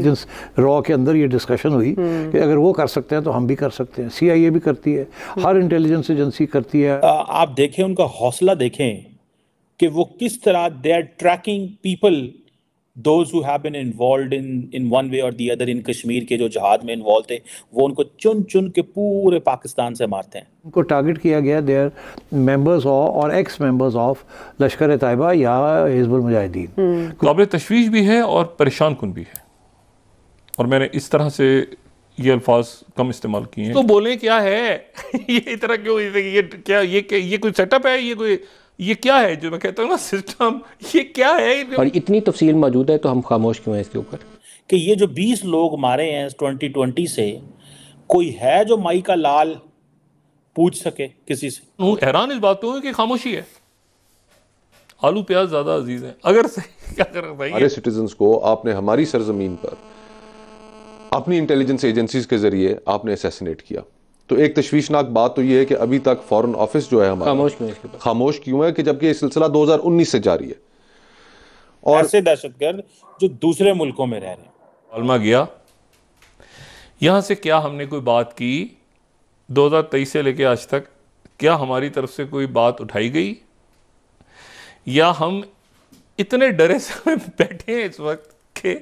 Intelligence हम्म। Raw के अंदर ये डिस्कशन हुई कि हम्म। अगर वो कर सकते हैं तो हम भी कर सकते हैं सीआईए भी करती है हम्म। हर इंटेलिजेंस एजेंसी करती है आप देखें उनका हौसला देखें कि वो किस तरह they are tracking people those who have been involve in in one way or the other in Kashmir के जो जहाज में इन्वॉल्व थे वो उनको चुन चुन के पूरे पाकिस्तान से मारते हैं उनको टारगेट किया गया they are members of or ex members of Lashkar Taiba या हिजबुल मुजाहिदीन काबिल तो तशवीश भी है और परेशान कन भी है और मैंने इस तरह से ये अल्फाज कम इस्तेमाल किए तो बोले क्या है ये इतना क्यों ये क्या ये क्या, ये ये कोई सेटअप है ये कोई ये क्या है जो मैं कहता हूँ ना सिस्टम ये क्या है और इतनी तफसील मौजूद है तो हम खामोश क्यों हैं इसके ऊपर कि ये जो 20 लोग मारे हैं ट्वेंटी ट्वेंटी से कोई है जो माई का लाल पूछ सके किसी से हैरान इस बात पर कि खामोशी है आलू प्याज ज़्यादा अजीज़ है अगर सही क्या कर रहे है सिटीजन को आपने हमारी सरजमीन पर अपनी इंटेलिजेंस एजेंसीज के जरिए आपने असैसिनेट किया तो एक तश्वीशनाक बात तो यह है कि अभी तक फॉरेन ऑफिस जो है हमारा खामोश में खामोश क्यों है कि जबकि ये सिलसिला 2019 से जारी है और ऐसे दहशतगर्द जो दूसरे मुल्कों में रह रहे हैं गया यहां से क्या हमने कोई बात की 2023 से लेकर आज तक क्या हमारी तरफ से कोई बात उठाई गई या हम इतने डरे से बैठे हैं इस वक्त के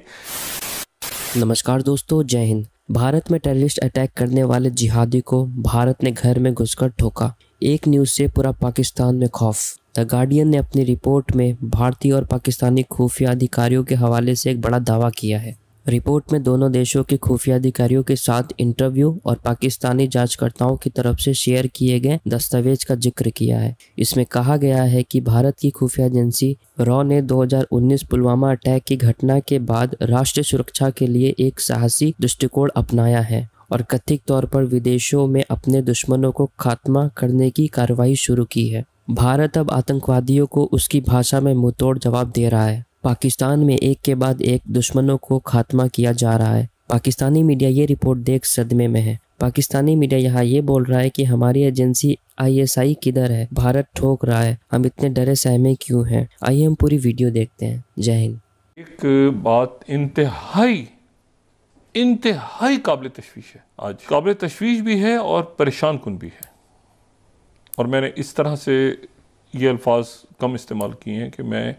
नमस्कार दोस्तों जय हिंद भारत में टेररिस्ट अटैक करने वाले जिहादी को भारत ने घर में घुसकर ठोका एक न्यूज से पूरा पाकिस्तान में खौफ द गार्डियन ने अपनी रिपोर्ट में भारतीय और पाकिस्तानी खुफिया अधिकारियों के हवाले से एक बड़ा दावा किया है रिपोर्ट में दोनों देशों के खुफिया अधिकारियों के साथ इंटरव्यू और पाकिस्तानी जांचकर्ताओं की तरफ से शेयर किए गए दस्तावेज का जिक्र किया है इसमें कहा गया है कि भारत की खुफिया एजेंसी रॉ ने 2019 पुलवामा अटैक की घटना के बाद राष्ट्रीय सुरक्षा के लिए एक साहसी दृष्टिकोण अपनाया है और कथित तौर पर विदेशों में अपने दुश्मनों को खात्मा करने की कार्रवाई शुरू की है भारत अब आतंकवादियों को उसकी भाषा में मुंह जवाब दे रहा है पाकिस्तान में एक के बाद एक दुश्मनों को खात्मा किया जा रहा है पाकिस्तानी मीडिया ये रिपोर्ट देख सदमे में है पाकिस्तानी मीडिया यहाँ ये बोल रहा है कि हमारी एजेंसी आईएसआई किधर है भारत ठोक रहा है हम इतने डरे सहमे क्यों हैं आइए हम पूरी वीडियो देखते हैं जय हिंद एक बात इंतहाई इंतहाई काबिल तशवीश है आज काबिल तशवीश भी है और परेशान कन भी है और मैंने इस तरह से ये अल्फाज कम इस्तेमाल किए हैं कि मैं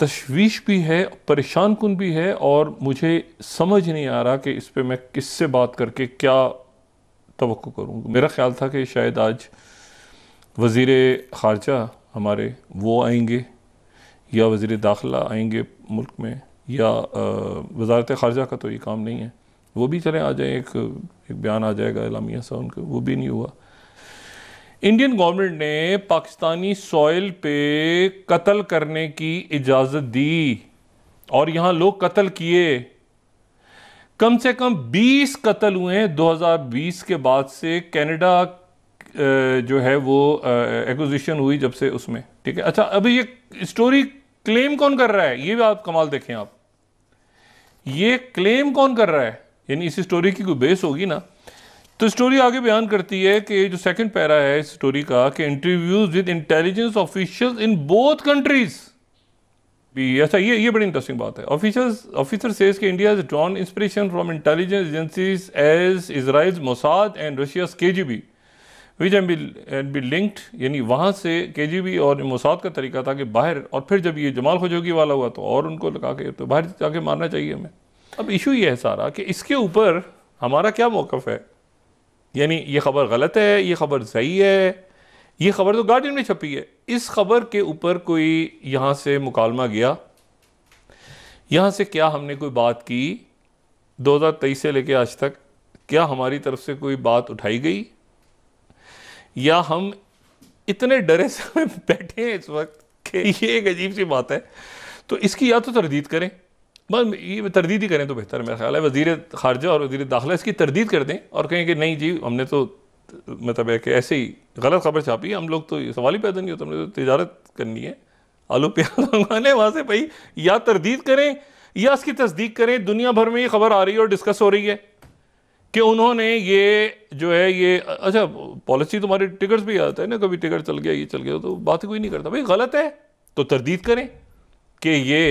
तशवीश भी है परेशान कन भी है और मुझे समझ नहीं आ रहा कि इस पर मैं किससे बात करके क्या तो करूँ मेरा ख्याल था कि शायद आज वज़ी ख़ारजा हमारे वो आएंगे या वज़ी दाखिला आएंगे मुल्क में या वजारत ख़ारजा का तो ये काम नहीं है वो भी चले आ जाए एक एक बयान आ जाएगा इलामिया सा उनके वो भी नहीं हुआ इंडियन गवर्नमेंट ने पाकिस्तानी सॉयल पे कत्ल करने की इजाज़त दी और यहां लोग कत्ल किए कम से कम 20 कत्ल हुए हैं 2020 के बाद से कनाडा जो है वो एक्विजिशन हुई जब से उसमें ठीक है अच्छा अभी ये स्टोरी क्लेम कौन कर रहा है ये भी आप कमाल देखें आप ये क्लेम कौन कर रहा है यानी इस स्टोरी की कोई बेस होगी ना तो स्टोरी आगे बयान करती है कि जो सेकंड पैरा है इस स्टोरी का कि interviews with intelligence officials in both countries भी ऐसा ये ये बड़ी इंटरेस्टिंग बात है ऑफिसर्स ऑफिसर सेज के India is drawn inspiration from intelligence agencies as Israel Mossad and Russia K G B which may be linked यानी वहाँ से के जी बी और मोसाद का तरीका था कि बाहर और फिर जब ये जमाल खजोगी वाला हुआ तो और उनको लगा के तो बाहर जाके मारना चाहिए हमें अब इशू ये है सारा कि इसके ऊपर हमारा क्या मौकफ़ है यानी ये खबर गलत है ये खबर सही है ये खबर तो गार्डियन में छपी है इस खबर के ऊपर कोई यहाँ से मुकालमा गया यहाँ से क्या हमने कोई बात की 2023 से लेके आज तक क्या हमारी तरफ से कोई बात उठाई गई या हम इतने डरे से बैठे हैं इस वक्त कि ये एक अजीब सी बात है तो इसकी या तो तरदीद करें बस ये तरदीद ही करें तो बेहतर मेरा ख्याल है वजीर खारजा और वजीर दाखिला इसकी तरदीद कर दें और कहें कि नहीं जी हमने तो मतलब है कि ऐसे ही गलत खबर छापी हम लोग तो ये सवाल ही पैदा नहीं होता हमने तो तजारत करनी है आलू प्याज मंगाने वहाँ से भाई या तरदीद करें या इसकी तस्दीक करें दुनिया भर में ये खबर आ रही है और डिस्कस हो रही है कि उन्होंने ये जो है ये अच्छा पॉलिसी तुम्हारी टिकट्स भी आता है ना कभी टिकट चल गया ये चल गया तो बात कोई नहीं करता भाई गलत है तो तरदीद करें कि ये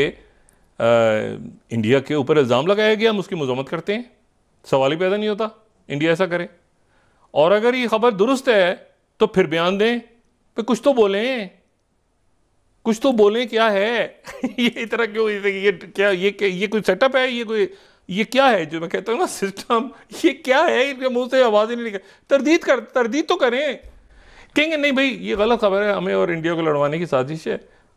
इंडिया के ऊपर इल्ज़ाम लगाया गया हम उसकी मजम्मत करते हैं सवाल ही पैदा नहीं होता इंडिया ऐसा करे और अगर ये खबर दुरुस्त है तो फिर बयान दें पर कुछ तो बोलें कुछ तो बोलें क्या है ये तरह क्यों ये क्या ये क्या, ये कोई सेटअप है ये कोई ये क्या है जो मैं कहता हूँ ना सिस्टम ये क्या है इनके मुंह से आवाज़ ही नहीं निकल तरदीद कर तरदीद तो करें कहेंगे नहीं भाई ये गलत खबर है हमें और इंडिया को लड़वाने की साजिश है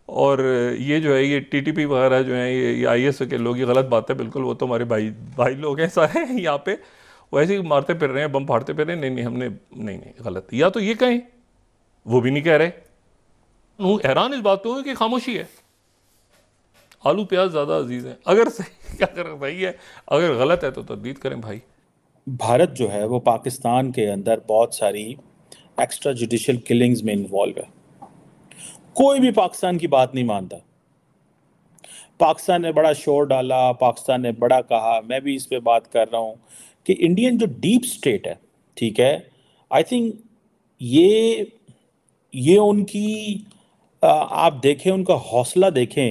और ये जो है ये टीटीपी वगैरह जो है ये, आई आईएस के लोग ये गलत बात है बिल्कुल वो तो हमारे भाई भाई लोग हैं सारे यहाँ पे वैसे ही मारते फिर रहे हैं बम फाड़ते फिर रहे हैं नहीं नहीं हमने नहीं नहीं गलत या तो ये कहें वो भी नहीं कह रहे हैरान इस बात को कि खामोशी है आलू प्याज ज़्यादा अजीज़ है अगर सही अगर सही है अगर गलत है तो तब्दील करें भाई भारत जो है वो पाकिस्तान के अंदर बहुत सारी एक्स्ट्रा जुडिशल किलिंग्स में इन्वॉल्व है कोई भी पाकिस्तान की बात नहीं मानता पाकिस्तान ने बड़ा शोर डाला पाकिस्तान ने बड़ा कहा मैं भी इस पर बात कर रहा हूँ कि इंडियन जो डीप स्टेट है ठीक है आई थिंक ये ये उनकी आप देखें उनका हौसला देखें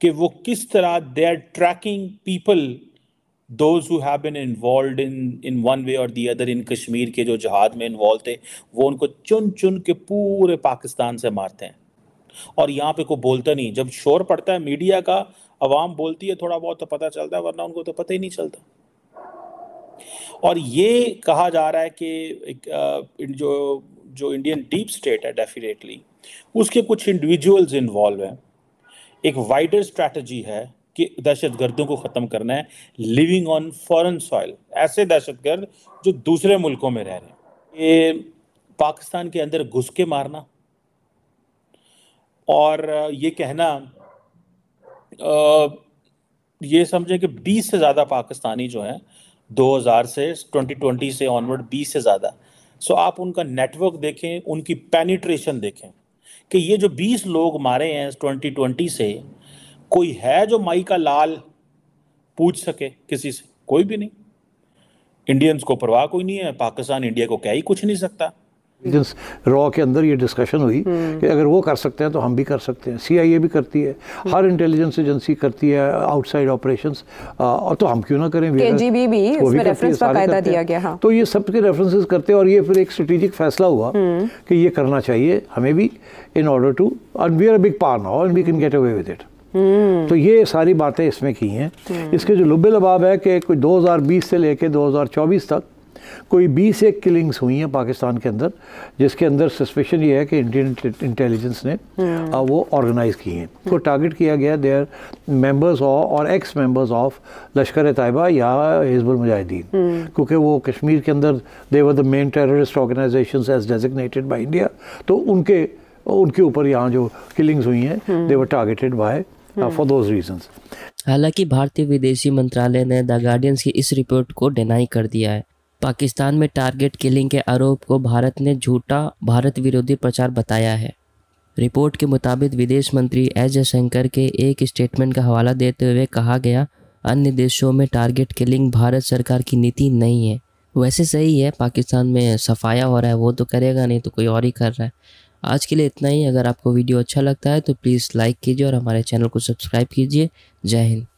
कि वो किस तरह they are tracking people those who have been involve in in one way or the other in Kashmir के जो जहाद में इन्वॉल्व थे वो उनको चुन चुन के पूरे पाकिस्तान से मारते हैं और यहाँ पे कोई बोलता नहीं जब शोर पड़ता है मीडिया का अवाम बोलती है थोड़ा बहुत तो पता चलता है वरना उनको तो पता ही नहीं चलता और ये कहा जा रहा है कि जो जो इंडियन डीप स्टेट है डेफिनेटली उसके कुछ इंडिविजुअल्स इन्वॉल्व हैं एक वाइडर स्ट्रेटजी है कि दहशतगर्दों को ख़त्म करना है लिविंग ऑन फॉरेन सॉइल ऐसे दहशतगर्द जो दूसरे मुल्कों में रह रहे हैं ये पाकिस्तान के अंदर घुस के मारना और ये कहना आ, ये समझे कि 20 से ज़्यादा पाकिस्तानी जो हैं 2000 से 2020 से ऑनवर्ड 20 से ज़्यादा सो आप उनका नेटवर्क देखें उनकी पेनिट्रेशन देखें कि ये जो 20 लोग मारे हैं 2020 से कोई है जो माई का लाल पूछ सके किसी से कोई भी नहीं इंडियंस को परवाह कोई नहीं है पाकिस्तान इंडिया को क्या ही कुछ नहीं सकता रॉ के अंदर ये डिस्कशन हुई हम्म। कि अगर वो कर सकते हैं तो हम भी कर सकते हैं सीआईए भी करती है हम्म। हर इंटेलिजेंस एजेंसी करती है आउटसाइड ऑपरेशंस और तो हम क्यों ना करें केजीबी भी इसमें रेफरेंस बाकायदा दिया गया हाँ। तो ये सब के रेफरेंसेस करते हैं और ये फिर एक स्ट्रेटेजिक फैसला हुआ हम्म। कि ये करना चाहिए हमें भी in order to and we are big par now and we can get away with it hmm. तो ये सारी बातें इसमें की हैं हम्म। इसके जो लुबे लबाब है कि कोई 2020 से लेकर 2024 तक कोई बीस एक किलिंग्स हुई हैं पाकिस्तान के अंदर जिसके अंदर सस्पेशन ये है कि इंडियन इंटेलिजेंस ने हम्म। वो ऑर्गेनाइज की हैं को टारगेट किया गया their members or ex members of Lashkar Taiba या हिजबुल मुजाहिदीन क्योंकि वो कश्मीर के अंदर they were the main terrorist organisation as designated by India तो उनके उनके ऊपर यहाँ जो किलिंग्स हुई हैं they were targeted by for those reasons हालांकि भारतीय विदेशी मंत्रालय ने द गार्डियंस की इस रिपोर्ट को डिनाई कर दिया है पाकिस्तान में टारगेट किलिंग के आरोप को भारत ने झूठा भारत विरोधी प्रचार बताया है रिपोर्ट के मुताबिक विदेश मंत्री एस जयशंकर के एक स्टेटमेंट का हवाला देते हुए कहा गया अन्य देशों में टारगेट किलिंग भारत सरकार की नीति नहीं है वैसे सही है पाकिस्तान में सफाया हो रहा है वो तो करेगा नहीं तो कोई और ही कर रहा है आज के लिए इतना ही अगर आपको वीडियो अच्छा लगता है तो प्लीज़ लाइक कीजिए और हमारे चैनल को सब्सक्राइब कीजिए जय हिंद